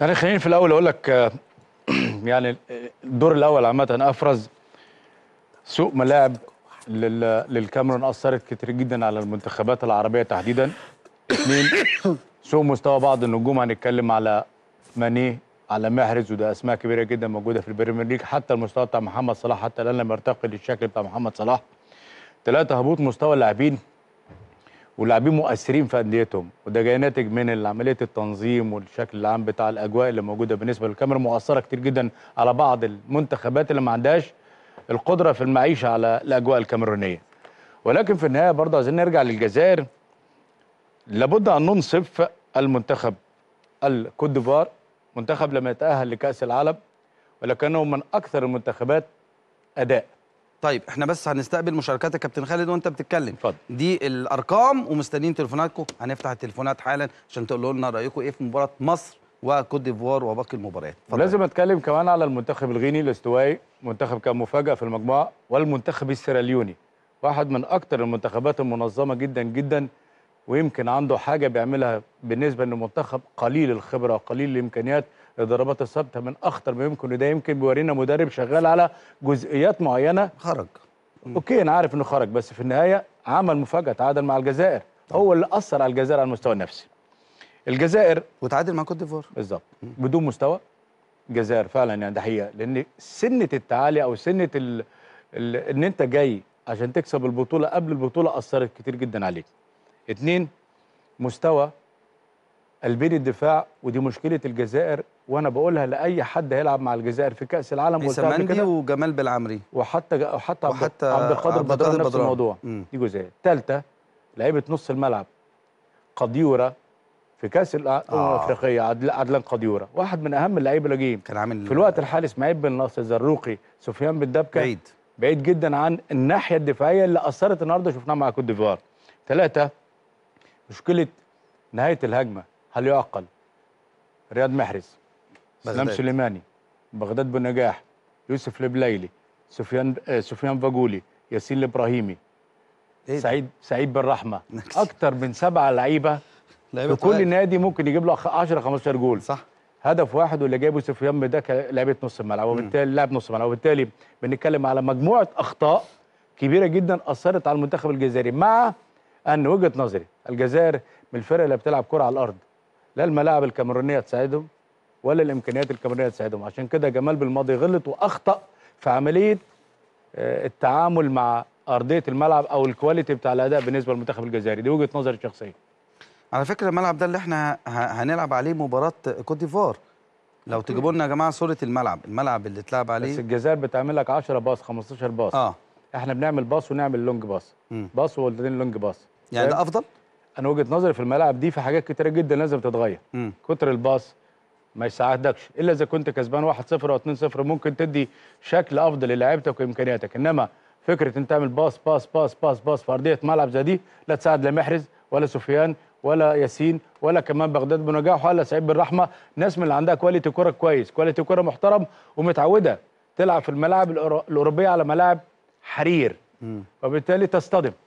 يعني خليني في الاول اقول لك آه، يعني الدور الاول عامه افرز سوء ملاعب للكاميرون اثرت كتير جدا على المنتخبات العربيه تحديدا اثنين سوء مستوى بعض النجوم هنتكلم على ماني على محرز وده اسماء كبيره جدا موجوده في البريمير ليج حتى المستوى بتاع محمد صلاح حتى الان لم يرتقي للشكل بتاع محمد صلاح ثلاثه هبوط مستوى اللاعبين ولاعبين مؤثرين في انديتهم وده جاي ناتج من عمليه التنظيم والشكل العام بتاع الاجواء اللي موجوده بالنسبه للكاميرا مؤثره كتير جدا على بعض المنتخبات اللي ما عندهاش القدره في المعيشه على الاجواء الكاميرونيه ولكن في النهايه برضه عايزين نرجع للجزائر لابد ان ننصف المنتخب الكوت ديفوار منتخب لم يتاهل لكاس العالم ولكنه من اكثر المنتخبات اداء طيب احنا بس هنستقبل مشاركات الكابتن خالد وانت بتتكلم فضل. دي الارقام ومستنيين تليفوناتكم هنفتح التليفونات حالا عشان تقولوا لنا رايكم ايه في مباراه مصر وكوت ديفوار وباقي المباريات لازم اتكلم كمان على المنتخب الغيني الاستوائي منتخب كان مفاجاه في المجموعه والمنتخب السيراليوني واحد من اكثر المنتخبات المنظمه جدا جدا ويمكن عنده حاجه بيعملها بالنسبه للمنتخب قليل الخبره وقليل الامكانيات الضربات الثابته من اخطر ما يمكن وده يمكن بيورينا مدرب شغال على جزئيات معينه خرج اوكي انا عارف انه خرج بس في النهايه عمل مفاجاه تعادل مع الجزائر طبعا. هو اللي اثر على الجزائر على المستوى النفسي الجزائر وتعادل مع كوت ديفوار بالظبط بدون مستوى الجزائر فعلا يعني ده حقيقه لان سنه التعالي او سنه ال... ال... ان انت جاي عشان تكسب البطوله قبل البطوله اثرت كتير جدا عليك اثنين مستوى قلبين الدفاع ودي مشكله الجزائر وانا بقولها لاي حد هيلعب مع الجزائر في كاس العالم إيه، سمندي وجمال بالعمري وحتى وحتى, وحتى عبد القادر بدران نفس الموضوع دي جزائر ثالثه لعيبه نص الملعب قديوره في كاس الامم آه. عدل عدلان قديوره واحد من اهم اللعيبه اللي جايين كان عامل في الوقت الحالي اسماعيل بن ناصر زروقي سفيان بالدبكه بعيد بعيد جدا عن الناحيه الدفاعيه اللي اثرت النهارده شفناها مع كوت ديفوار ثلاثه مشكله نهايه الهجمه هل يعقل رياض محرز اسلام سليماني بغداد بن نجاح يوسف البليلي سفيان آه سفيان فاجولي ياسين الابراهيمي إيه سعيد سعيد بن رحمه اكتر من سبعه لعيبه في كل نادي ممكن يجيب له 10 15 جول صح هدف واحد واللي جايبه سفيان ده لعيبه نص الملعب وبالتالي لاعب نص الملعب وبالتالي بنتكلم على مجموعه اخطاء كبيره جدا اثرت على المنتخب الجزائري مع ان وجهه نظري الجزائر من الفرق اللي بتلعب كره على الارض لا الملاعب الكاميرونيه تساعدهم ولا الامكانيات الكاميرونيه تساعدهم عشان كده جمال بالماضي غلط واخطا في عمليه آه، التعامل مع ارضيه الملعب او الكواليتي بتاع الاداء بالنسبه للمنتخب الجزائري دي وجهه نظري الشخصيه على فكره الملعب ده اللي احنا هنلعب عليه مباراه كوت ديفوار لو تجيبوا لنا يا جماعه صوره الملعب الملعب اللي اتلعب عليه بس الجزائر بتعمل لك 10 باص 15 باص اه احنا بنعمل باص ونعمل لونج باص باص وولدين لونج باص يعني ده افضل انا وجهه نظري في الملعب دي في حاجات كتيره جدا لازم تتغير كتر الباص ما يساعدكش الا اذا كنت كسبان 1-0 او 2-0 ممكن تدي شكل افضل للاعيبتك وامكانياتك انما فكره ان تعمل باص باص باص باص باص في ارضيه ملعب زي دي لا تساعد لا محرز ولا سفيان ولا ياسين ولا كمان بغداد بنجاح ولا سعيد بالرحمه ناس من اللي عندها كواليتي كوره كويس كواليتي كوره محترم ومتعوده تلعب في الملاعب الاوروبيه على ملاعب حرير وبالتالي تصطدم